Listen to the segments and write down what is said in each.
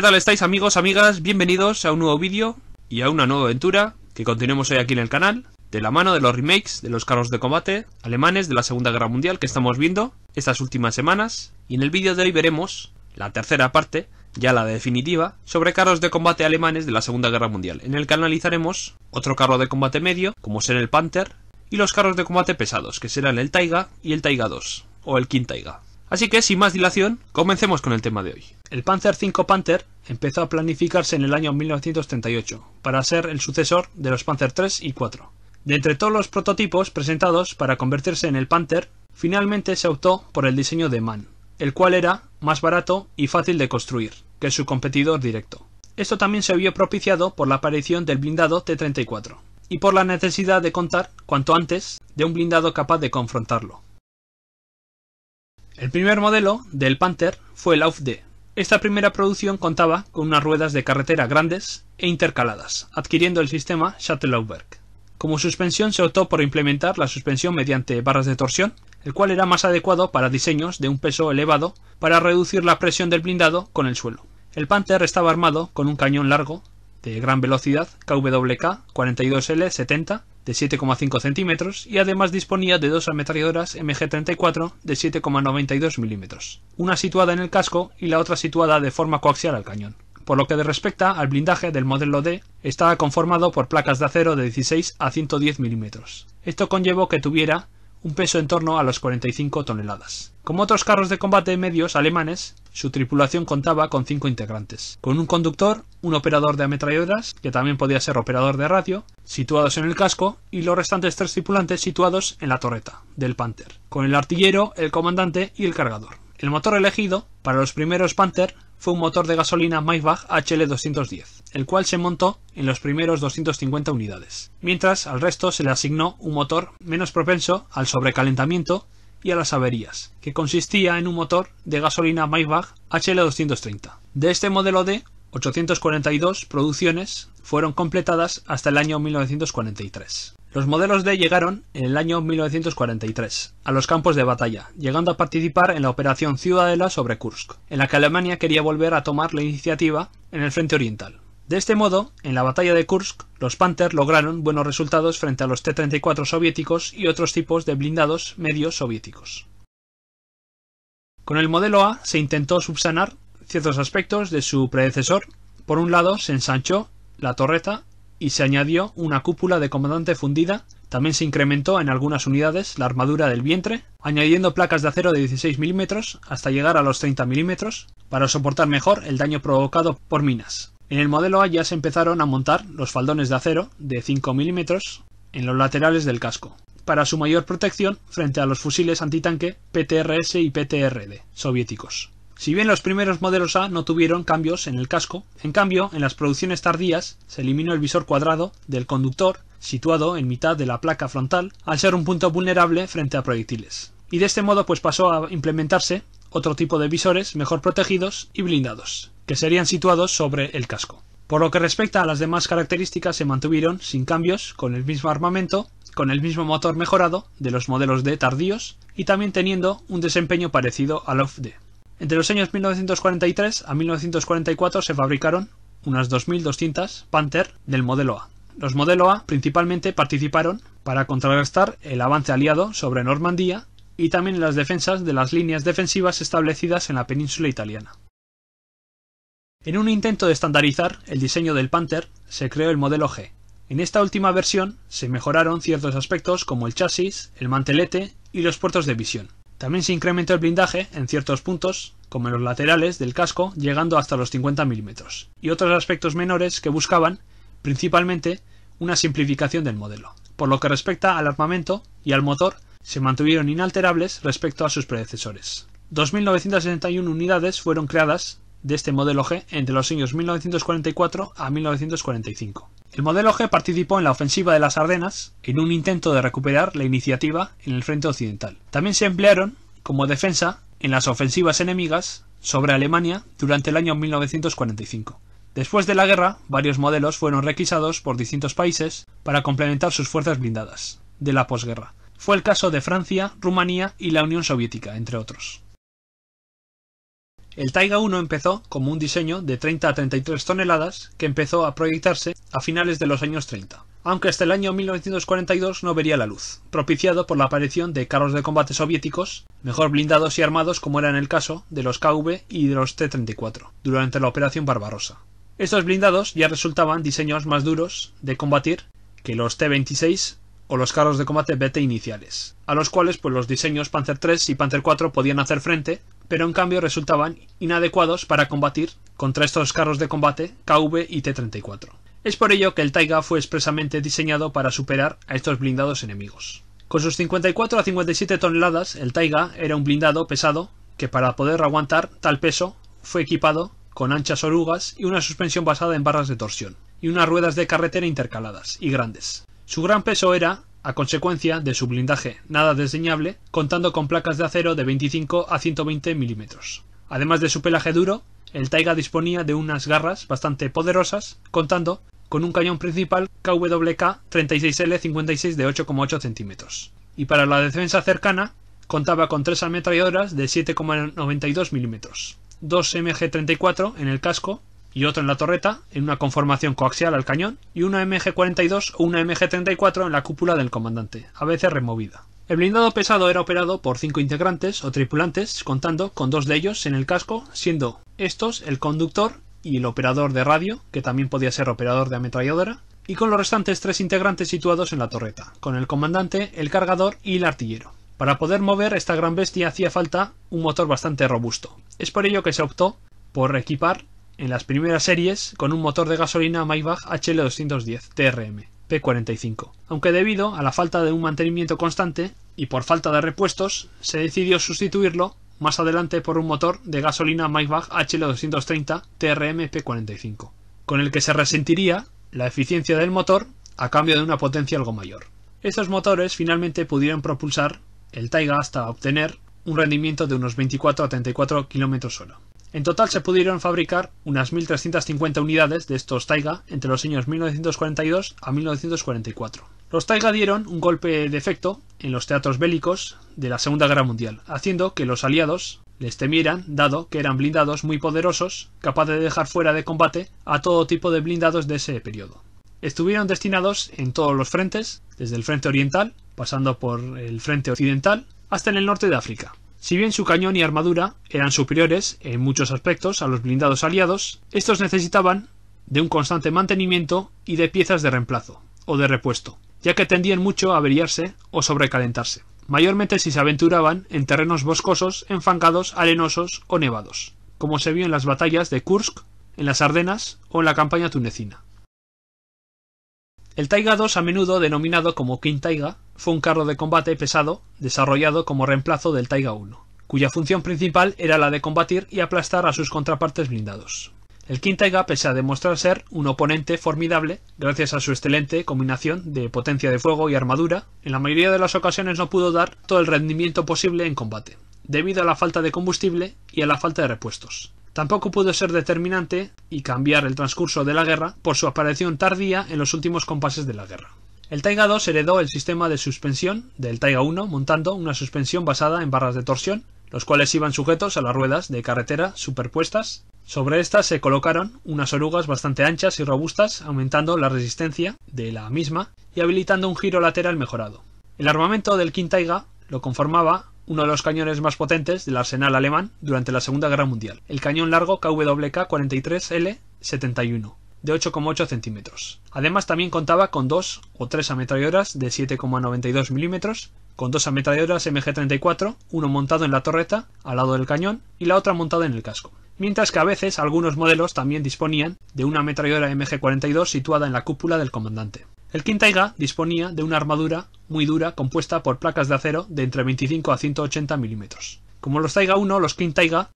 ¿Qué tal estáis amigos, amigas? Bienvenidos a un nuevo vídeo y a una nueva aventura que continuemos hoy aquí en el canal, de la mano de los remakes de los carros de combate alemanes de la Segunda Guerra Mundial que estamos viendo estas últimas semanas, y en el vídeo de hoy veremos la tercera parte, ya la definitiva, sobre carros de combate alemanes de la Segunda Guerra Mundial, en el que analizaremos otro carro de combate medio, como ser el Panther, y los carros de combate pesados, que serán el Taiga y el Taiga 2, o el King Taiga. Así que, sin más dilación, comencemos con el tema de hoy. El Panzer V Panther empezó a planificarse en el año 1938 para ser el sucesor de los Panzer III y IV. De entre todos los prototipos presentados para convertirse en el Panther, finalmente se optó por el diseño de Mann, el cual era más barato y fácil de construir que su competidor directo. Esto también se vio propiciado por la aparición del blindado T-34 y por la necesidad de contar, cuanto antes, de un blindado capaz de confrontarlo. El primer modelo del Panther fue el Auf-D. Esta primera producción contaba con unas ruedas de carretera grandes e intercaladas, adquiriendo el sistema Shuttleberg. Como suspensión se optó por implementar la suspensión mediante barras de torsión, el cual era más adecuado para diseños de un peso elevado para reducir la presión del blindado con el suelo. El Panther estaba armado con un cañón largo de gran velocidad KWK 42L70 de 7,5 centímetros y además disponía de dos ametralladoras MG34 de 7,92 milímetros, una situada en el casco y la otra situada de forma coaxial al cañón. Por lo que de respecta al blindaje del modelo D, estaba conformado por placas de acero de 16 a 110 milímetros. Esto conllevó que tuviera un peso en torno a las 45 toneladas. Como otros carros de combate medios alemanes, su tripulación contaba con cinco integrantes, con un conductor, un operador de ametralladoras, que también podía ser operador de radio, situados en el casco, y los restantes tres tripulantes situados en la torreta del Panther, con el artillero, el comandante y el cargador. El motor elegido para los primeros Panther fue un motor de gasolina Maybach HL210, el cual se montó en los primeros 250 unidades, mientras al resto se le asignó un motor menos propenso al sobrecalentamiento y a las averías, que consistía en un motor de gasolina Maybach HL230. De este modelo D, 842 producciones fueron completadas hasta el año 1943. Los modelos D llegaron en el año 1943 a los campos de batalla, llegando a participar en la operación Ciudadela sobre Kursk, en la que Alemania quería volver a tomar la iniciativa en el frente oriental. De este modo, en la batalla de Kursk, los Panther lograron buenos resultados frente a los T-34 soviéticos y otros tipos de blindados medios soviéticos. Con el modelo A se intentó subsanar ciertos aspectos de su predecesor. Por un lado, se ensanchó la torreta y se añadió una cúpula de comandante fundida. También se incrementó en algunas unidades la armadura del vientre, añadiendo placas de acero de 16 mm hasta llegar a los 30 mm para soportar mejor el daño provocado por minas. En el modelo A ya se empezaron a montar los faldones de acero de 5 milímetros en los laterales del casco, para su mayor protección frente a los fusiles antitanque PTRS y PTRD soviéticos. Si bien los primeros modelos A no tuvieron cambios en el casco, en cambio, en las producciones tardías se eliminó el visor cuadrado del conductor situado en mitad de la placa frontal al ser un punto vulnerable frente a proyectiles. Y de este modo pues pasó a implementarse otro tipo de visores mejor protegidos y blindados, que serían situados sobre el casco. Por lo que respecta a las demás características se mantuvieron sin cambios, con el mismo armamento, con el mismo motor mejorado de los modelos D tardíos y también teniendo un desempeño parecido al off-D. Entre los años 1943 a 1944 se fabricaron unas 2.200 Panther del modelo A. Los modelo A principalmente participaron para contrarrestar el avance aliado sobre Normandía y también en las defensas de las líneas defensivas establecidas en la península italiana. En un intento de estandarizar el diseño del Panther, se creó el modelo G. En esta última versión se mejoraron ciertos aspectos como el chasis, el mantelete y los puertos de visión. También se incrementó el blindaje en ciertos puntos, como en los laterales del casco, llegando hasta los 50 milímetros, y otros aspectos menores que buscaban, principalmente, una simplificación del modelo. Por lo que respecta al armamento y al motor, se mantuvieron inalterables respecto a sus predecesores. 2.961 unidades fueron creadas de este modelo G entre los años 1944 a 1945. El modelo G participó en la ofensiva de las Ardenas en un intento de recuperar la iniciativa en el frente occidental. También se emplearon como defensa en las ofensivas enemigas sobre Alemania durante el año 1945. Después de la guerra, varios modelos fueron requisados por distintos países para complementar sus fuerzas blindadas de la posguerra. Fue el caso de Francia, Rumanía y la Unión Soviética, entre otros. El Taiga 1 empezó como un diseño de 30 a 33 toneladas que empezó a proyectarse a finales de los años 30, aunque hasta el año 1942 no vería la luz, propiciado por la aparición de carros de combate soviéticos, mejor blindados y armados como era en el caso de los KV y de los T-34, durante la Operación Barbarossa. Estos blindados ya resultaban diseños más duros de combatir que los T-26 o los carros de combate BT iniciales, a los cuales pues, los diseños Panzer III y Panzer IV podían hacer frente pero en cambio resultaban inadecuados para combatir contra estos carros de combate KV y T-34. Es por ello que el Taiga fue expresamente diseñado para superar a estos blindados enemigos. Con sus 54 a 57 toneladas, el Taiga era un blindado pesado que para poder aguantar tal peso fue equipado con anchas orugas y una suspensión basada en barras de torsión, y unas ruedas de carretera intercaladas y grandes. Su gran peso era a consecuencia de su blindaje nada desdeñable, contando con placas de acero de 25 a 120 milímetros. Además de su pelaje duro, el Taiga disponía de unas garras bastante poderosas, contando con un cañón principal KWK 36L56 de 8,8 centímetros. Y para la defensa cercana, contaba con tres ametralladoras de 7,92 milímetros, dos MG-34 en el casco y otro en la torreta, en una conformación coaxial al cañón, y una MG-42 o una MG-34 en la cúpula del comandante, a veces removida. El blindado pesado era operado por cinco integrantes o tripulantes, contando con dos de ellos en el casco, siendo estos el conductor y el operador de radio, que también podía ser operador de ametralladora, y con los restantes tres integrantes situados en la torreta, con el comandante, el cargador y el artillero. Para poder mover esta gran bestia hacía falta un motor bastante robusto. Es por ello que se optó por equipar en las primeras series con un motor de gasolina Maybach HL210 TRM P45, aunque debido a la falta de un mantenimiento constante y por falta de repuestos se decidió sustituirlo más adelante por un motor de gasolina Maybach HL230 TRM P45, con el que se resentiría la eficiencia del motor a cambio de una potencia algo mayor. Estos motores finalmente pudieron propulsar el Taiga hasta obtener un rendimiento de unos 24 a 34 km hora. En total se pudieron fabricar unas 1.350 unidades de estos Taiga entre los años 1942 a 1944. Los Taiga dieron un golpe de efecto en los teatros bélicos de la Segunda Guerra Mundial, haciendo que los aliados les temieran, dado que eran blindados muy poderosos, capaces de dejar fuera de combate a todo tipo de blindados de ese periodo. Estuvieron destinados en todos los frentes, desde el frente oriental, pasando por el frente occidental, hasta en el norte de África. Si bien su cañón y armadura eran superiores en muchos aspectos a los blindados aliados, estos necesitaban de un constante mantenimiento y de piezas de reemplazo o de repuesto, ya que tendían mucho a averiarse o sobrecalentarse, mayormente si se aventuraban en terrenos boscosos, enfangados, arenosos o nevados, como se vio en las batallas de Kursk, en las Ardenas o en la campaña tunecina. El Taiga II, a menudo denominado como King fue un carro de combate pesado desarrollado como reemplazo del Taiga 1, cuya función principal era la de combatir y aplastar a sus contrapartes blindados. El King Taiga, pese a demostrar ser un oponente formidable, gracias a su excelente combinación de potencia de fuego y armadura, en la mayoría de las ocasiones no pudo dar todo el rendimiento posible en combate, debido a la falta de combustible y a la falta de repuestos. Tampoco pudo ser determinante y cambiar el transcurso de la guerra por su aparición tardía en los últimos compases de la guerra. El Taiga 2 heredó el sistema de suspensión del Taiga 1 montando una suspensión basada en barras de torsión, los cuales iban sujetos a las ruedas de carretera superpuestas. Sobre estas se colocaron unas orugas bastante anchas y robustas, aumentando la resistencia de la misma y habilitando un giro lateral mejorado. El armamento del Taiga lo conformaba uno de los cañones más potentes del arsenal alemán durante la Segunda Guerra Mundial, el cañón largo KWK-43L-71, de 8,8 centímetros. Además también contaba con dos o tres ametralladoras de 7,92 milímetros, con dos ametralladoras MG34, uno montado en la torreta, al lado del cañón, y la otra montada en el casco. Mientras que a veces algunos modelos también disponían de una ametralladora MG42 situada en la cúpula del comandante. El Quintaiga disponía de una armadura muy dura compuesta por placas de acero de entre 25 a 180 milímetros. Como los Taiga 1, los King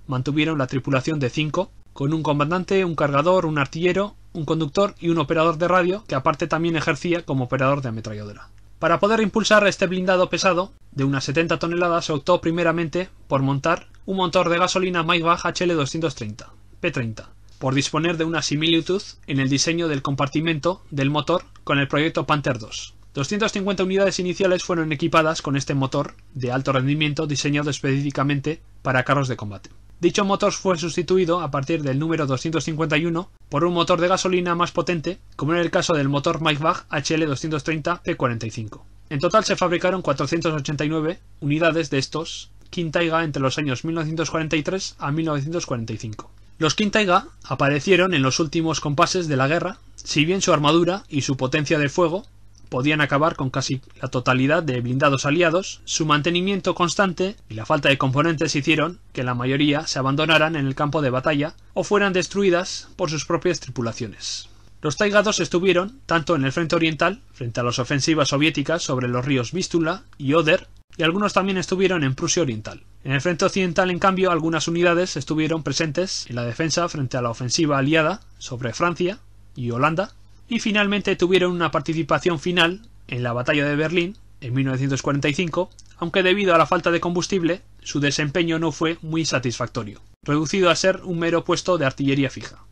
mantuvieron la tripulación de 5, con un comandante, un cargador, un artillero un conductor y un operador de radio que aparte también ejercía como operador de ametralladora. Para poder impulsar este blindado pesado, de unas 70 toneladas, se optó primeramente por montar un motor de gasolina Maybach HL230, P30, por disponer de una similitud en el diseño del compartimento del motor con el proyecto Panther II. 250 unidades iniciales fueron equipadas con este motor de alto rendimiento diseñado específicamente para carros de combate. Dicho motor fue sustituido a partir del número 251 por un motor de gasolina más potente, como en el caso del motor Maybach HL230 P45. En total se fabricaron 489 unidades de estos Quintaiga entre los años 1943 a 1945. Los Quintaiga aparecieron en los últimos compases de la guerra, si bien su armadura y su potencia de fuego podían acabar con casi la totalidad de blindados aliados, su mantenimiento constante y la falta de componentes hicieron que la mayoría se abandonaran en el campo de batalla o fueran destruidas por sus propias tripulaciones. Los taigados estuvieron tanto en el frente oriental, frente a las ofensivas soviéticas sobre los ríos Vístula y Oder, y algunos también estuvieron en Prusia Oriental. En el frente occidental, en cambio, algunas unidades estuvieron presentes en la defensa frente a la ofensiva aliada sobre Francia y Holanda, y finalmente tuvieron una participación final en la batalla de Berlín en 1945, aunque debido a la falta de combustible, su desempeño no fue muy satisfactorio, reducido a ser un mero puesto de artillería fija.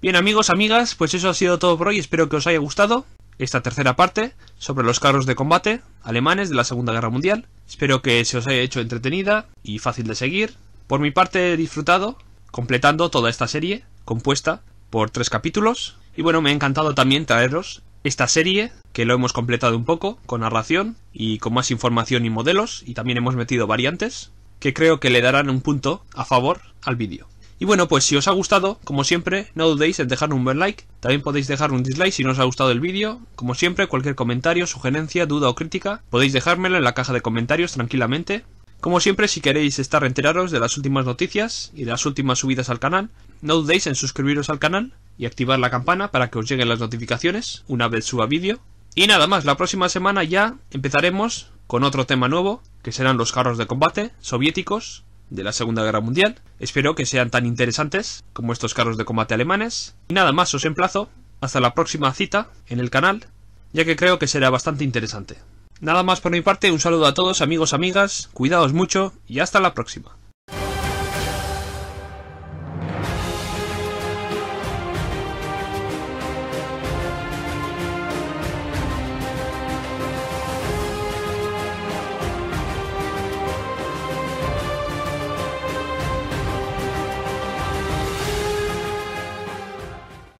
Bien amigos, amigas, pues eso ha sido todo por hoy, espero que os haya gustado esta tercera parte sobre los carros de combate alemanes de la Segunda Guerra Mundial. Espero que se os haya hecho entretenida y fácil de seguir. Por mi parte he disfrutado completando toda esta serie compuesta por tres capítulos. Y bueno, me ha encantado también traeros esta serie, que lo hemos completado un poco, con narración y con más información y modelos, y también hemos metido variantes, que creo que le darán un punto a favor al vídeo. Y bueno, pues si os ha gustado, como siempre, no dudéis en dejar un buen like, también podéis dejar un dislike si no os ha gustado el vídeo, como siempre, cualquier comentario, sugerencia, duda o crítica, podéis dejármelo en la caja de comentarios tranquilamente, como siempre, si queréis estar enterados de las últimas noticias y de las últimas subidas al canal, no dudéis en suscribiros al canal y activar la campana para que os lleguen las notificaciones una vez suba vídeo. Y nada más, la próxima semana ya empezaremos con otro tema nuevo, que serán los carros de combate soviéticos de la Segunda Guerra Mundial. Espero que sean tan interesantes como estos carros de combate alemanes. Y nada más, os emplazo hasta la próxima cita en el canal, ya que creo que será bastante interesante. Nada más por mi parte, un saludo a todos, amigos, amigas, cuidaos mucho y hasta la próxima.